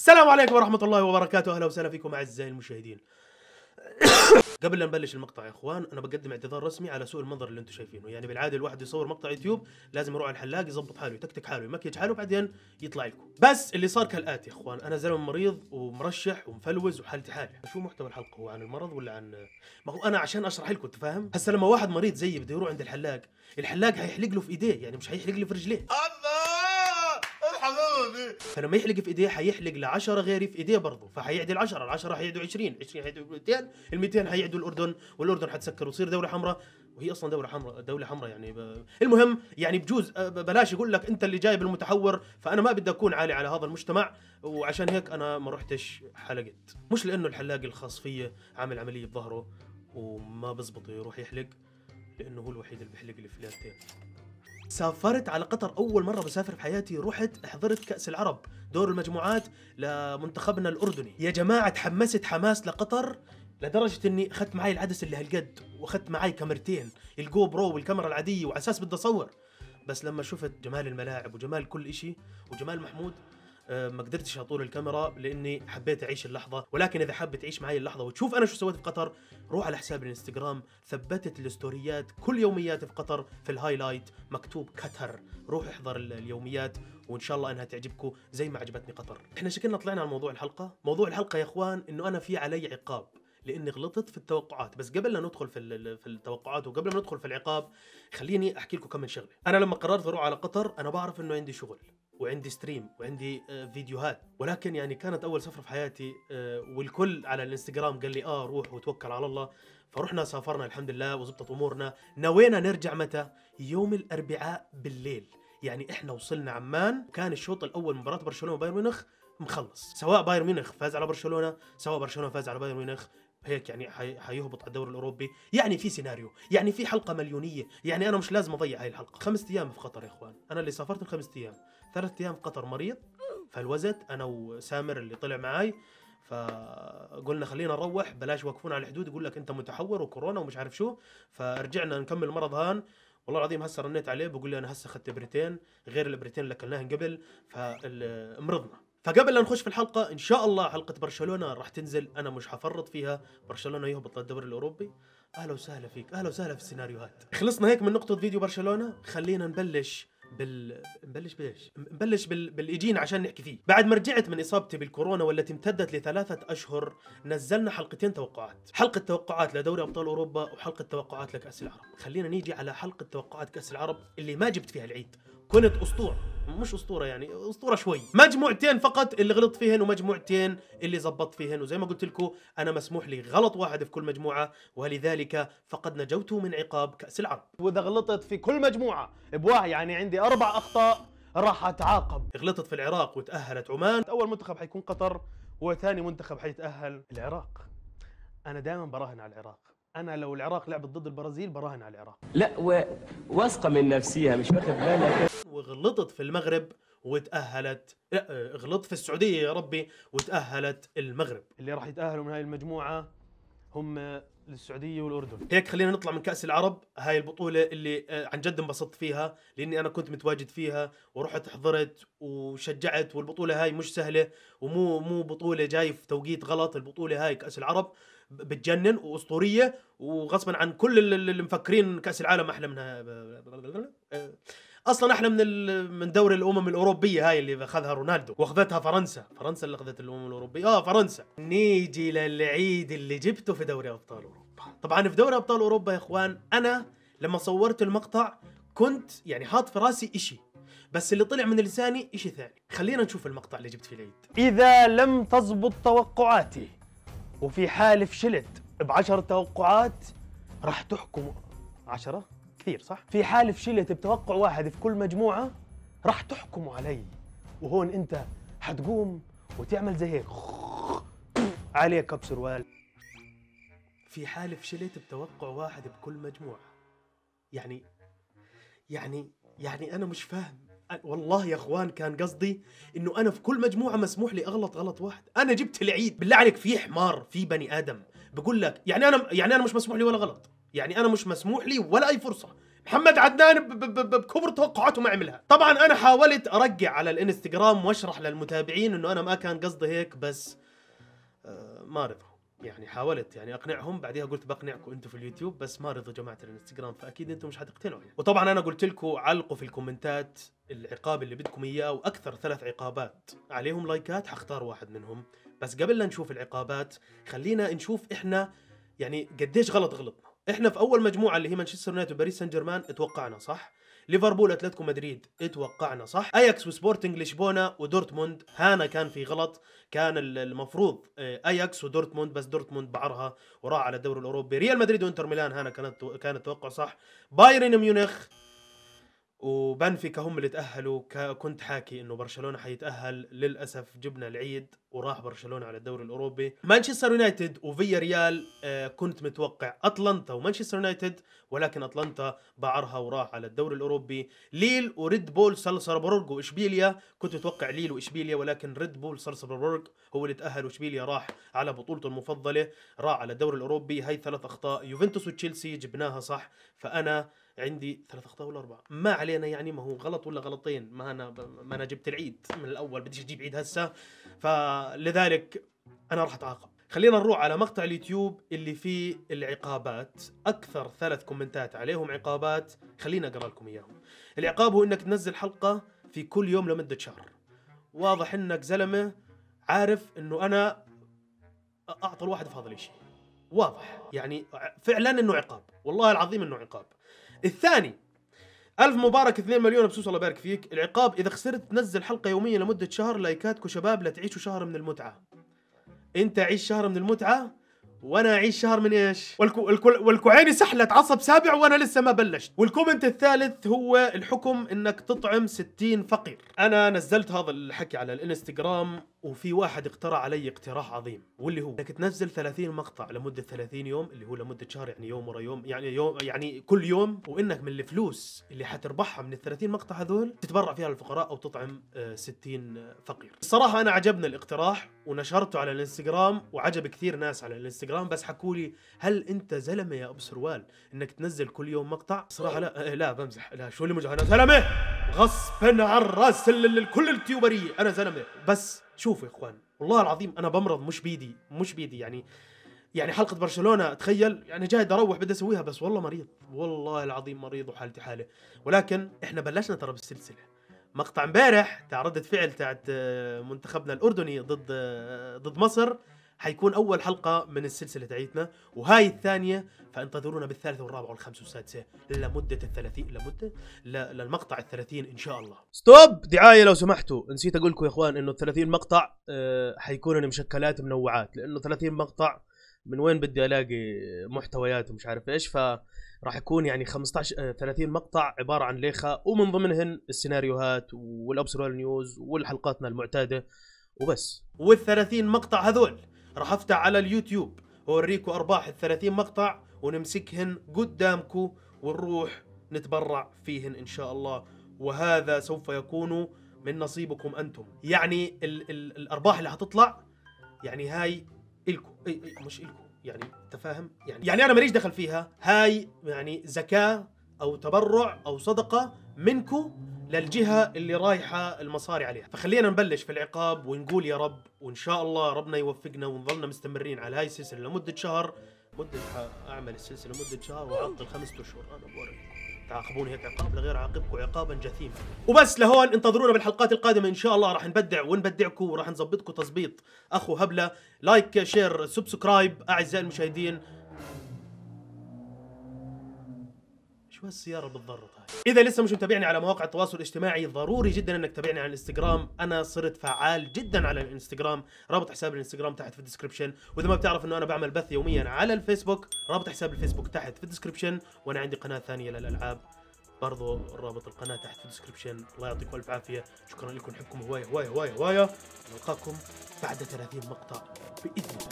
السلام عليكم ورحمة الله وبركاته، أهلا وسهلا فيكم أعزائي المشاهدين. قبل لا نبلش المقطع يا اخوان انا بقدم اعتذار رسمي على سوء المنظر اللي انتم شايفينه يعني بالعاده الواحد يصور مقطع يوتيوب لازم يروح على الحلاق يظبط حاله يتكتك حاله يمكج حاله بعدين يطلع لكم بس اللي صار كالاتي يا اخوان انا زلمه مريض ومرشح ومفلوز وحالتي حاله شو محتوى الحلقه هو عن المرض ولا عن ما هو انا عشان اشرح لكم انت فاهم هسا لما واحد مريض زيي بده يروح عند الحلاق الحلاق حيحلق له في ايديه يعني مش هيحلق له في رجليه فلما يحلق في ايديه حيحلق لعشرة غيري في ايديه برضه فحيعدي ال 10 حيعدوا 20 20 حيعدوا 200 ال 200 حيعدوا الاردن والاردن حتسكر وتصير دوله حمراء وهي اصلا دوله حمراء دوله حمراء يعني ب... المهم يعني بجوز بلاش يقول لك انت اللي جايب المتحور فانا ما بدي اكون عالي على هذا المجتمع وعشان هيك انا ما رحتش حلقت مش لانه الحلاق الخاص في عامل عمليه بظهره وما بزبط يروح يحلق لانه هو الوحيد اللي بيحلق الفلاتين سافرت على قطر اول مره بسافر في حياتي رحت حضرت كاس العرب دور المجموعات لمنتخبنا الاردني يا جماعه تحمست حماس لقطر لدرجة اني اخذت معي العدسة اللي هالقد واخذت معي كاميرتين الجو برو والكاميرا العادية وعلى اساس بدي اصور بس لما شفت جمال الملاعب وجمال كل شيء وجمال محمود آه، ما قدرتش اطول الكاميرا لاني حبيت اعيش اللحظه ولكن اذا حاب تعيش معي اللحظه وتشوف انا شو سويت في قطر روح على حساب الانستغرام ثبتت الاستوريات كل يومياتي في قطر في الهايلايت مكتوب قطر روح احضر اليوميات وان شاء الله انها تعجبكم زي ما عجبتني قطر احنا شكلنا طلعنا على موضوع الحلقه موضوع الحلقه يا اخوان انه انا في علي عقاب لاني غلطت في التوقعات بس قبل لا ندخل في في التوقعات وقبل ما ندخل في العقاب خليني احكي لكم كم من شغله انا لما قررت اروح على قطر انا بعرف انه عندي شغل وعندي ستريم وعندي آه، فيديوهات ولكن يعني كانت اول سفره في حياتي آه، والكل على الانستغرام قال لي اه روح وتوكل على الله فرحنا سافرنا الحمد لله وزبطت امورنا نوينا نرجع متى يوم الاربعاء بالليل يعني احنا وصلنا عمان وكان الشوط الاول مباراه برشلونه وبايرن ميونخ مخلص سواء بايرن ميونخ فاز على برشلونه سواء برشلونه فاز على بايرن ميونخ هيك يعني حيهبط على الدوري الاوروبي يعني في سيناريو يعني في حلقه مليونيه يعني انا مش لازم اضيع هاي الحلقه خمس ايام في قطر يا اخوان انا اللي سافرت الخمس ايام ثلاث ايام في قطر مريض فالوزت انا وسامر اللي طلع معاي فقلنا خلينا نروح بلاش وقفونا على الحدود يقول لك انت متحور وكورونا ومش عارف شو فرجعنا نكمل المرض هان والله العظيم هسه رنيت عليه بقول لي انا هسه اخذت بريتين غير البريتين اللي اكلناهن قبل فمرضنا فقبل لا نخش في الحلقة إن شاء الله حلقة برشلونة راح تنزل أنا مش حفرط فيها برشلونة يهبط للدوري الأوروبي أهلا وسهلا فيك أهلا وسهلا في السيناريوهات خلصنا هيك من نقطة فيديو برشلونة خلينا نبلش بال نبلش بايش؟ نبلش بال... باللي عشان نحكي فيه، بعد ما رجعت من اصابتي بالكورونا والتي امتدت لثلاثة اشهر، نزلنا حلقتين توقعات، حلقة توقعات لدوري ابطال اوروبا وحلقة توقعات لكأس العرب، خلينا نيجي على حلقة توقعات كأس العرب اللي ما جبت فيها العيد، كنت اسطوره مش اسطوره يعني اسطوره شوي مجموعتين فقط اللي غلط فيهن ومجموعتين اللي زبطت فيهن وزي ما قلت لكم انا مسموح لي غلط واحد في كل مجموعه ولذلك فقد نجوت من عقاب كاس العرب واذا غلطت في كل مجموعه بواه يعني عندي اربع اخطاء راح اتعاقب غلطت في العراق وتاهلت عمان اول منتخب حيكون قطر وثاني منتخب حيتاهل العراق انا دائما براهن على العراق انا لو العراق لعبت ضد البرازيل براهن على العراق لا و... واثقه من نفسيها مش واخد بالها وغلطت في المغرب وتاهلت لا آه، آه، غلطت في السعوديه يا ربي وتاهلت المغرب اللي راح يتاهلوا من هاي المجموعه هم السعوديه والاردن هيك خلينا نطلع من كاس العرب هاي البطوله اللي آه، عن جد انبسطت فيها لاني انا كنت متواجد فيها ورحت حضرت وشجعت والبطوله هاي مش سهله ومو مو بطوله جاي في توقيت غلط البطوله هاي كاس العرب بتجنن واسطوريه وغصبا عن كل اللي مفكرين كاس العالم احلى منها اصلا احلى من من دوري الامم الاوروبيه هاي اللي اخذها رونالدو واخذتها فرنسا فرنسا اللي اخذت الامم الاوروبيه اه فرنسا نيجي للعيد اللي جبته في دوري ابطال اوروبا طبعا في دوري ابطال اوروبا يا اخوان انا لما صورت المقطع كنت يعني حاط في راسي اشي بس اللي طلع من لساني اشي ثاني خلينا نشوف المقطع اللي جبت فيه العيد اذا لم تزبط توقعاتي وفي حال فشلت بعشر توقعات راح تحكم عشرة كثير صح؟ في حال فشلت بتوقع واحد في كل مجموعة راح تحكموا علي وهون انت حتقوم وتعمل زي هيك عليك كب وال في حال فشلت بتوقع واحد بكل مجموعة يعني يعني يعني أنا مش فاهم والله يا اخوان كان قصدي انه انا في كل مجموعه مسموح لي اغلط غلط واحد انا جبت العيد بالله عليك في حمار في بني ادم بقول لك يعني انا يعني انا مش مسموح لي ولا غلط يعني انا مش مسموح لي ولا اي فرصه محمد عدنان بكبر توقعاته ما عملها طبعا انا حاولت ارجع على الانستغرام واشرح للمتابعين انه انا ما كان قصدي هيك بس آه ما رضى يعني حاولت يعني اقنعهم بعديها قلت بقنعكم انتم في اليوتيوب بس ما رضوا جماعه الانستغرام فاكيد انتم مش حتقتنعوا يعني. وطبعا انا قلت لكم علقوا في الكومنتات العقاب اللي بدكم اياه واكثر ثلاث عقابات عليهم لايكات حختار واحد منهم بس قبل لا نشوف العقابات خلينا نشوف احنا يعني قديش غلط غلطنا احنا في اول مجموعه اللي هي مانشستر يونايتد وباريس سان جيرمان اتوقعنا صح ليفربول اتلتيكو مدريد اتوقعنا صح اياكس وسبورتنج لشبونه ودورتموند هانا كان في غلط كان المفروض آه، اياكس ودورتموند بس دورتموند بعرها وراح على الدوري الاوروبي ريال مدريد وانتر ميلان هانا كانت كان التوقع صح بايرن ميونخ وبنفيكا هم اللي تاهلوا كنت حاكي انه برشلونه حيتاهل للاسف جبنا العيد وراح برشلونه على الدوري الاوروبي مانشستر يونايتد وفيا ريال آه، كنت متوقع اتلانتا ومانشستر يونايتد ولكن اتلانتا بعرها وراح على الدوري الاوروبي ليل وريد بول سلسبورغ واشبيليا كنت متوقع ليل واشبيليا ولكن ريد بول سلسبورغ هو اللي تأهل وشبيليا راح على بطولته المفضلة راح على الدوري الأوروبي هاي ثلاث أخطاء يوفنتوس وتشيلسي جبناها صح فأنا عندي ثلاث اخطاء ولا اربعه ما علينا يعني ما هو غلط ولا غلطين ما انا ما انا جبت العيد من الاول بديش اجيب عيد هسه فلذلك انا راح اتعاقب خلينا نروح على مقطع اليوتيوب اللي فيه العقابات اكثر ثلاث كومنتات عليهم عقابات خلينا اقرا لكم اياهم العقاب هو انك تنزل حلقه في كل يوم لمده شهر واضح انك زلمه عارف انه انا اعطى الواحد في هذا واضح يعني فعلا انه عقاب والله العظيم انه عقاب الثاني ألف مبارك 2 مليون بسوس الله يبارك فيك العقاب إذا خسرت تنزل حلقة يومية لمدة شهر لايكاتكو شباب لتعيشوا شهر من المتعة أنت عيش شهر من المتعة وانا اعيش شهر من ايش؟ والكو الكو والكعيني سحلت عصب سابع وانا لسه ما بلشت، والكومنت الثالث هو الحكم انك تطعم 60 فقير، انا نزلت هذا الحكي على الانستغرام وفي واحد اقترح علي اقتراح عظيم واللي هو انك تنزل 30 مقطع لمده 30 يوم اللي هو لمده شهر يعني يوم ورا يوم يعني يوم يعني كل يوم وانك من الفلوس اللي حتربحها من ال 30 مقطع هذول تتبرع فيها للفقراء او تطعم 60 آه، آه، فقير. الصراحه انا عجبني الاقتراح ونشرته على الانستغرام وعجب كثير ناس على الانستغرام بس حكوا لي هل انت زلمه يا ابو سروال انك تنزل كل يوم مقطع؟ صراحه لا آه، لا بمزح لا شو اللي مجهنات زلمه غصبا عن راس الكل التيوبريه انا زلمه بس شوفوا يا اخوان والله العظيم انا بمرض مش بيدي مش بيدي يعني يعني حلقه برشلونه تخيل يعني جاي اروح بدي اسويها بس والله مريض والله العظيم مريض وحالتي حاله ولكن احنا بلشنا ترى بالسلسله مقطع امبارح تاع رده فعل تاعت آه، منتخبنا الاردني ضد آه، ضد مصر حيكون اول حلقه من السلسله تاعيتنا وهاي الثانيه فانتظرونا بالثالثه والرابعه والخامسه والسادسه لمده ال 30 لمده للمقطع ال 30 ان شاء الله ستوب دعايه لو سمحتوا نسيت اقول لكم يا اخوان انه ال 30 مقطع آه، حيكون حيكونوا مشكلات منوعات لانه 30 مقطع من وين بدي الاقي محتويات ومش عارف ايش ف راح يكون يعني 15 30 آه، مقطع عباره عن ليخه ومن ضمنهن السيناريوهات والابسرول نيوز والحلقاتنا المعتاده وبس وال 30 مقطع هذول راح افتح على اليوتيوب واوريكم ارباح ال 30 مقطع ونمسكهن قدامكم ونروح نتبرع فيهن ان شاء الله وهذا سوف يكون من نصيبكم انتم يعني ال ال الارباح اللي هتطلع يعني هاي الكم اي اي مش الكم يعني تفاهم يعني يعني انا ماليش دخل فيها هاي يعني زكاه او تبرع او صدقه منكم للجهه اللي رايحه المصاري عليها فخلينا نبلش في العقاب ونقول يا رب وان شاء الله ربنا يوفقنا ونظلنا مستمرين على هاي السلسله لمده شهر مده اعمل السلسله لمده شهر واعطل خمسة اشهر انا بوريكم تعاقبوني هيك عقاب لغير اعاقبكم عقابا جثيما وبس لهون انتظرونا بالحلقات القادمه ان شاء الله راح نبدع ونبدعكم وراح نظبطكم تظبيط اخو هبله لايك شير سبسكرايب اعزائي المشاهدين شو هالسياره بتضرط هاي اذا لسه مش متابعني على مواقع التواصل الاجتماعي ضروري جدا انك تتابعني على الانستغرام انا صرت فعال جدا على الانستغرام رابط حساب الانستغرام تحت في الديسكربشن واذا ما بتعرف انه انا بعمل بث يوميا على الفيسبوك رابط حساب الفيسبوك تحت في الديسكربشن وانا عندي قناه ثانيه للالعاب برضو رابط القناه تحت في الديسكربشن الله يعطيكم الف عافيه شكرا لكم نحبكم هوايه هوايه هوايه هوايه نلقاكم بعد 30 مقطع باذن الله